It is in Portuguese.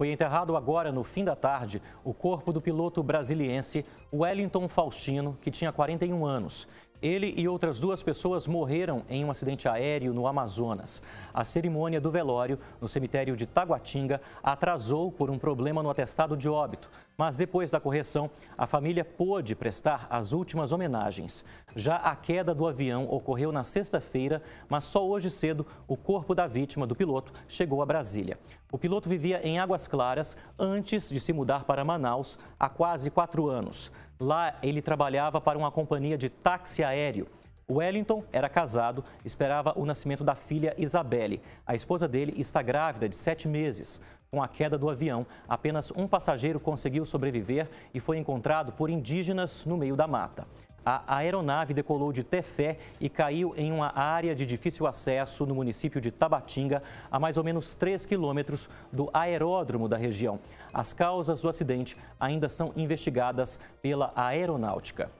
Foi enterrado agora, no fim da tarde, o corpo do piloto brasiliense Wellington Faustino, que tinha 41 anos. Ele e outras duas pessoas morreram em um acidente aéreo no Amazonas. A cerimônia do velório, no cemitério de Taguatinga, atrasou por um problema no atestado de óbito. Mas depois da correção, a família pôde prestar as últimas homenagens. Já a queda do avião ocorreu na sexta-feira, mas só hoje cedo o corpo da vítima do piloto chegou a Brasília. O piloto vivia em Águas Claras antes de se mudar para Manaus há quase quatro anos. Lá, ele trabalhava para uma companhia de táxi aéreo. Wellington era casado, esperava o nascimento da filha Isabelle. A esposa dele está grávida de sete meses. Com a queda do avião, apenas um passageiro conseguiu sobreviver e foi encontrado por indígenas no meio da mata. A aeronave decolou de Tefé e caiu em uma área de difícil acesso no município de Tabatinga, a mais ou menos 3 quilômetros do aeródromo da região. As causas do acidente ainda são investigadas pela aeronáutica.